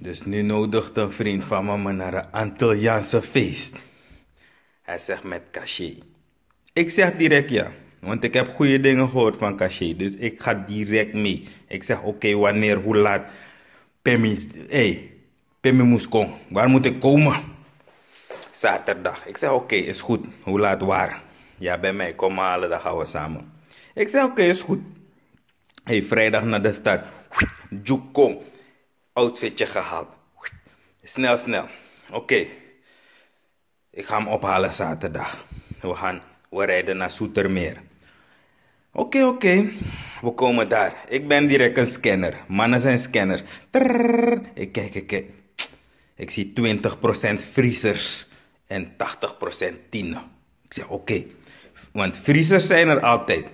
Dus nu nodigt een vriend van mama naar een Antilliaanse feest. Hij zegt met cachet. Ik zeg direct ja, want ik heb goede dingen gehoord van cachet. Dus ik ga direct mee. Ik zeg oké, wanneer, hoe laat. Pemmy, hey, Pemmy moest komen. Waar moet ik komen? Zaterdag. Ik zeg oké, is goed. Hoe laat waar? Ja, bij mij. Kom halen, dan gaan we samen. Ik zeg oké, is goed. Hey, vrijdag naar de stad. Joek kom outfitje gehaald. Snel, snel. Oké. Ik ga hem ophalen zaterdag. We gaan, we rijden naar Soetermeer. Oké, oké. We komen daar. Ik ben direct een scanner. Mannen zijn scanners. Ik kijk, ik kijk. Ik zie 20% vriezers en 80% tienen. Ik zeg, oké. Want vriezers zijn er altijd.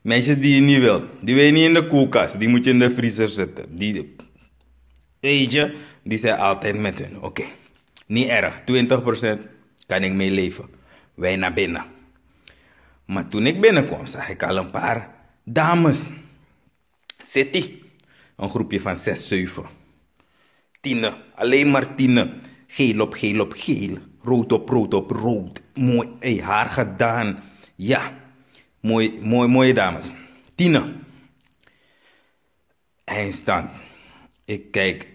Mensen die je niet wilt, die weet niet in de koelkast. Die moet je in de vriezer zetten. Die, Weet die zijn altijd met hun. Oké, niet erg. 20% kan ik mee leven. Wij naar binnen. Maar toen ik binnenkwam, zag ik al een paar dames. City. Een groepje van 6, 7. Tienen. Alleen maar tienen. Geel op geel op geel. Rood op rood op rood. Mooi. Hey, haar gedaan. Ja. Mooi, mooi, mooie dames. Tienen. Eindstand. Ik kijk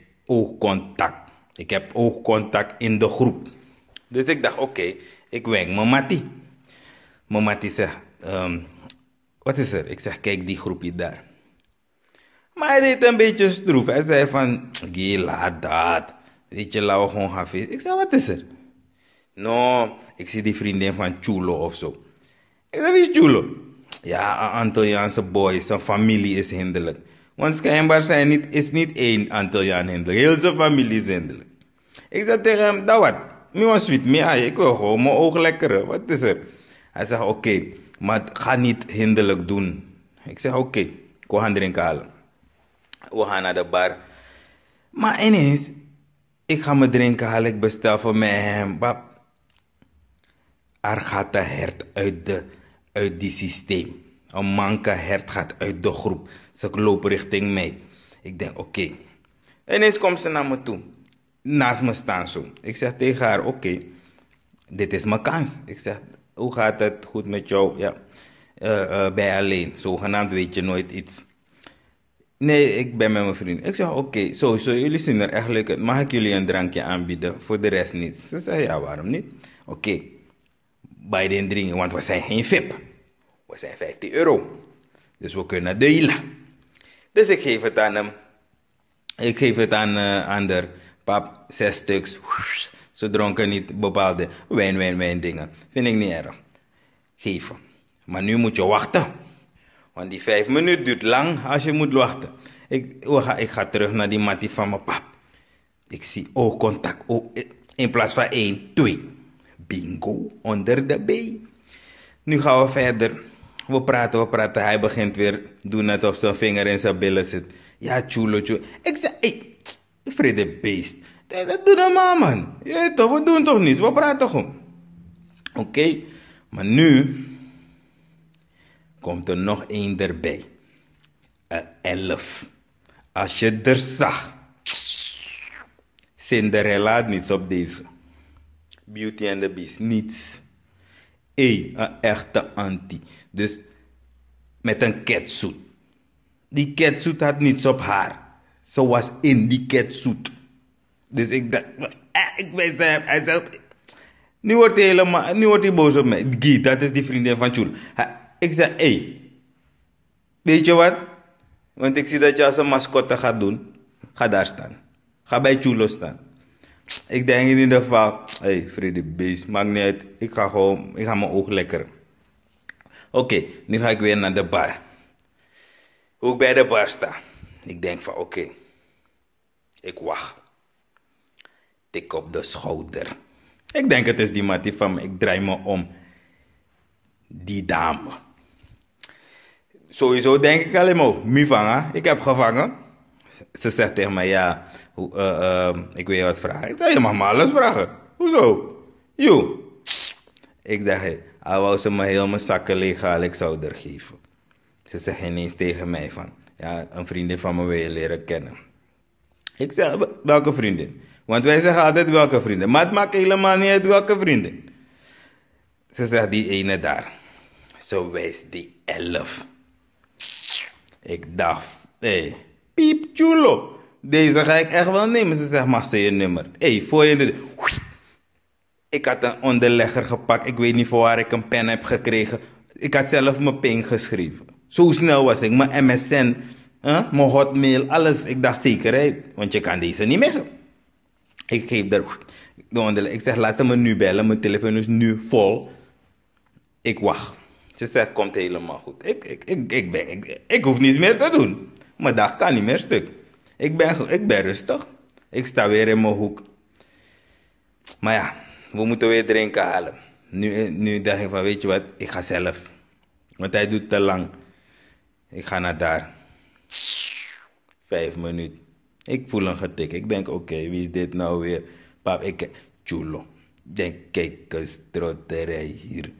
contact, Ik heb oogcontact in de groep. Dus ik dacht, oké, ik wenk mijn Mati. Mijn Mati zegt, ehm, wat is er? Ik zeg, kijk die groepje daar. Maar hij deed een beetje stroef. Hij zei van, ge laat dat. Weet je, laten we gewoon gaan Ik zei, wat is er? No, ik zie die vriendin van Chulo of zo. Ik zei, wie is Chulo? Ja, een Antilliaanse boy. Zijn familie is hinderlijk. Want schijnbaar zijn niet, is niet één Antilliaan hinderlijk. Heel zijn familie is hinderlijk. Ik zei tegen hem, dat wat? Nu was sweet ik wil gewoon mijn ogen lekkeren. Wat is het? Hij zegt, oké, okay, maar ga niet hinderlijk doen. Ik zeg, oké, okay, ik ga drinken halen. We gaan naar de bar. Maar ineens, ik ga me drinken halen, ik bestel voor mij hem. Bab. Er gaat de hert uit, de, uit die systeem. Een manke hert gaat uit de groep. Ze loopt richting mij. Ik denk, oké. En eens komt ze naar me toe. Naast me staan zo. Ik zeg tegen haar, oké. dit is mijn kans. Ik zeg, hoe gaat het? Goed met jou? Ja. Eh, eh, bij alleen. Zogenaamd weet je nooit iets. Nee, ik ben met mijn vriend. Ik zeg, oké, okay, sowieso, jullie zien er echt leuk uit. Mag ik jullie een drankje aanbieden? Voor de rest niet. Ze zei, ja, waarom niet? Oké, okay. beiden dringen, want we zijn geen VIP. We zijn 15 euro. Dus we kunnen delen. Dus ik geef het aan hem. Ik geef het aan uh, eh, ander. Pap, zes stuks. Ze dronken niet bepaalde wijn, wijn, wijn dingen. Vind ik niet erg. Geven. Maar nu moet je wachten. Want die vijf minuten duurt lang als je moet wachten. Ik, ga, ik ga terug naar die mattie van mijn pap. Ik zie oh contact. Oh, eh, in plaats van één, twee. Bingo, onder de B. Nu gaan we verder. We praten, we praten. Hij begint weer doen net of zijn vinger in zijn billen zit. Ja, chulo, chulo. Ik zei, hey, vrede Beest. Dat doe normaal, man. Je weet toch, we doen toch niets. We praten gewoon. Oké, maar nu komt er nog één erbij. Een elf. Als je er zag. Cinderella had niets op deze. Beauty and the Beast, niets. Hé, een echte anti. Dus met een ketsoet. Die ketsoet had niets op haar. Ze was in die ketsoet. Dus ik dacht, eh, ik weet hem. Hij zegt, nu wordt hij helemaal, nu wordt hij boos op mij. Guy, dat is die vriendin van Tjoel. Ik zeg, hé, hey, weet je wat? Want ik zie dat je als een mascotte gaat doen. Ga daar staan. Ga bij Tjoelo staan ik denk in ieder geval, hey, Freddy beest maakt niet uit. Ik ga gewoon, ik ga mijn oog lekker. Oké, nu ga ik weer naar de bar. ook bij de bar sta. Ik denk van oké, ik wacht. Tik op de schouder. Ik denk het is die mattie van me. Ik draai me om. Die dame. Sowieso denk ik alleen maar, oh, Mivanga, ik heb gevangen ze zegt tegen mij, ja, eh, ehm, ik wil je wat vragen. Ik zei, je mag me alles vragen. Hoezo? Yo. Ik dacht, hij al wou ze me heel mijn zakken leeghalen, ik zou er geven. Ze zegt ineens tegen mij van, ja, een vriendin van me wil je leren kennen. Ik zeg, welke vriendin? Want wij zeggen altijd welke vrienden. Maar het maakt helemaal niet uit welke vrienden. Ze zegt die ene daar. Zo wijst die elf. Ik dacht, hé, hey, Piep chulo. Deze ga ik echt wel nemen. Ze zegt, maar je nummer. Hé, hey, voor je Ik had een onderlegger gepakt. Ik weet niet voor waar ik een pen heb gekregen. Ik had zelf mijn ping geschreven. Zo snel was ik. Mijn MSN, mijn hotmail, alles. Ik dacht zekerheid. Want je kan deze niet missen. Ik geef daar de Ik zeg, laat me nu bellen. Mijn telefoon is nu vol. Ik wacht. Ze zegt, komt helemaal goed. Ik, ik, ik, ik, ben, ik, ik hoef niets meer te doen. Maar dag kan niet meer stuk. Ik ben, ik ben rustig. Ik sta weer in mijn hoek. Maar ja, we moeten weer drinken halen. Nu, eh, nu dacht ik van, weet je wat, ik ga zelf. Want hij doet te lang. Ik ga naar daar. Vijf minuten. Ik voel een getik. Ik denk, oké, wie is dit nou weer? Pap, ik... Chulo. Denk, kijk eens, trotterij hier.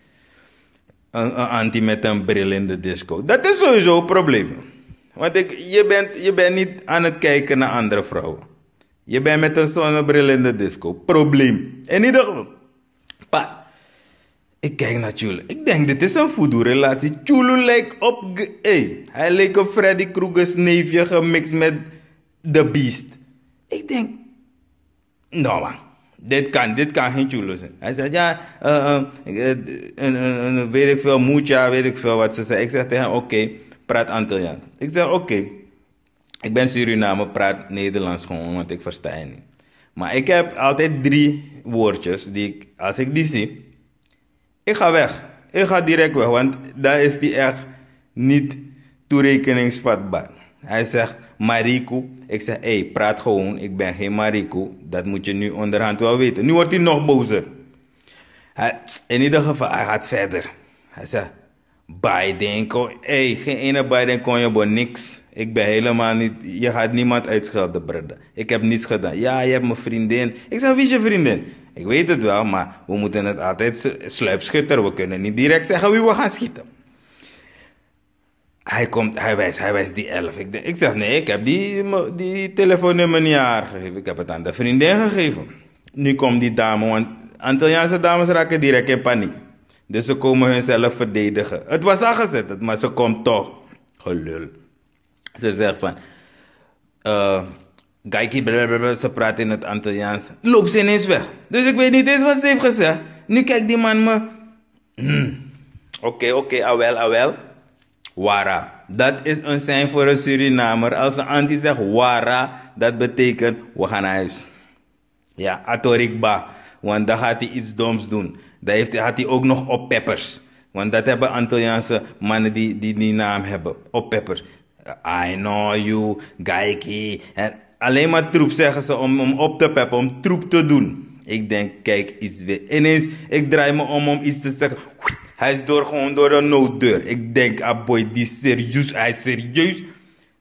Een, een anti met een bril in de disco. Dat is sowieso een probleem. Want ik, je, bent, je bent niet aan het kijken naar andere vrouwen. Je bent met een zonnebril in de disco. Probleem. In ieder geval. Pa. Ik kijk naar Chulu. Ik denk, dit is een voodoo-relatie. Chulu lijkt op... Hey, hij lijkt op Freddy Krueger's neefje gemixt met The Beast. Ik denk... Nou man, dit kan, dit kan geen Chulu zijn. Hij zegt, ja, eh, eh, eh, weet ik veel, ja, weet ik veel wat ze zei. Ik zeg tegen hem, oké praat Antilliaan. Ik zeg oké, ik ben Suriname, praat Nederlands gewoon, want ik versta je niet. Maar ik heb altijd drie woordjes die ik, als ik die zie, ik ga weg. Ik ga direct weg, want daar is die echt niet toerekeningsvatbaar. Hij zegt, Mariko. Ik zeg, hé, hey, praat gewoon, ik ben geen Mariko. Dat moet je nu onderhand wel weten. Nu wordt hij nog bozer. Hij, in ieder geval, hij gaat verder. Hij zegt, Biden kon... Hey, geen ene Biden kon je voor niks. Ik ben helemaal niet... Je gaat niemand uitschelden, broeder. Ik heb niets gedaan. Ja, je hebt mijn vriendin. Ik zeg, wie is je vriendin? Ik weet het wel, maar we moeten het altijd sluipschutter. We kunnen niet direct zeggen wie we gaan schieten. Hij komt, hij wijst, hij wijst die elf. Ik, ik zeg, nee, ik heb die, die telefoonnummer niet aangegeven. Ik heb het aan de vriendin gegeven. Nu komt die dame, want Antilliaanse dames raken direct in paniek. Dus ze komen hunzelf verdedigen. Het was aangezet, maar ze komt toch. Gelul. Ze zegt van... Uh, eh, Gaiki, blablabla, ze praat in het Antilliaans. Loopt ze ineens weg. Dus ik weet niet eens wat ze heeft gezegd. Nu kijkt die man me... Oké, hmm. oké, awel, awel. Wara. Dat is een zijn voor een Surinamer. Als een anti zegt wara, dat betekent we gaan naar huis. Ja, atorikba. Want dan gaat hij iets doms doen. Daar heeft, had hij ook nog oppeppers. Want dat hebben Antilliaanse mannen die, die naam hebben. Oppeppers. I know you, Gaiki. En alleen maar troep zeggen ze om, om op te peppen, om troep te doen. Ik denk, kijk, iets weer. Ineens, ik draai me om om iets te zeggen. Hij is door, gewoon door een nooddeur. Ik denk, ah boy, die is serieus, hij is serieus.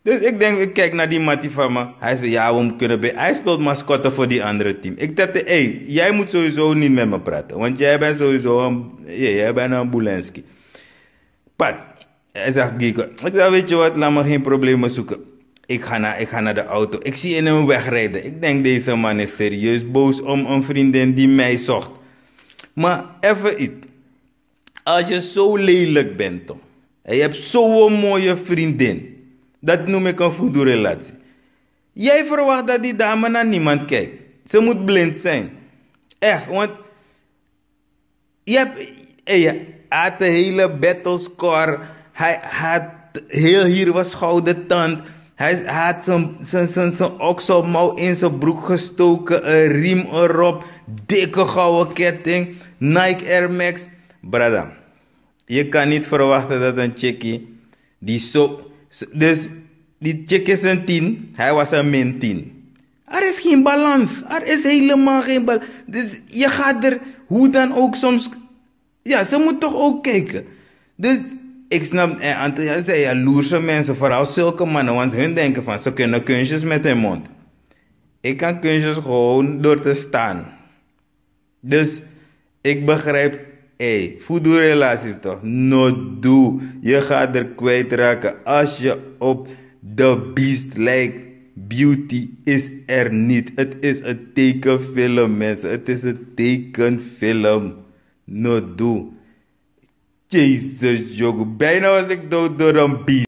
Dus ik denk, ik kijk naar die Mattie van me. Hij zegt, ja, we kunnen bij. Hij speelt mascotte voor die andere team. Ik dacht, hé, hey, jij moet sowieso niet met me praten. Want jij bent sowieso een, jij bent een Boelenski. Pat, hij zegt, Gico. Ik zeg, weet je wat, laat me geen problemen zoeken. Ik ga, naar, ik ga naar de auto. Ik zie in hem wegrijden. Ik denk, deze man is serieus boos om een vriendin die mij zocht. Maar even iets. Als je zo lelijk bent, Tom. En je hebt zo'n mooie vriendin. Dat noem ik een voodoo-relatie. Jij verwacht dat die dame naar niemand kijkt. Ze moet blind zijn. Echt, want je, hebt, Hij had de hele battlescore. Hij had heel hier was gouden tand. Hij had zijn, zijn, zijn, zijn okselmouw in zijn broek gestoken. Een riem erop. Dikke gouden ketting. Nike Air Max. Brada, je kan niet verwachten dat een chickie die zo dus die chick is een 10, hij was een min 10. Er is geen balans. Er is helemaal geen balans. Dus je gaat er hoe dan ook soms. Ja, ze moet toch ook kijken. Dus ik snap, en eh, Antonia zei jaloerse mensen, vooral zulke mannen, want hun denken van ze kunnen kunstjes met hun mond. Ik kan kunstjes gewoon door te staan. Dus ik begrijp Hey, voedoe relaties toch? No do. Je gaat er kwijtraken als je op de beast lijkt. Beauty is er niet. Het is een tekenfilm, mensen. Het is een tekenfilm. No do. Jezus, Joko, Bijna was ik dood door een beest.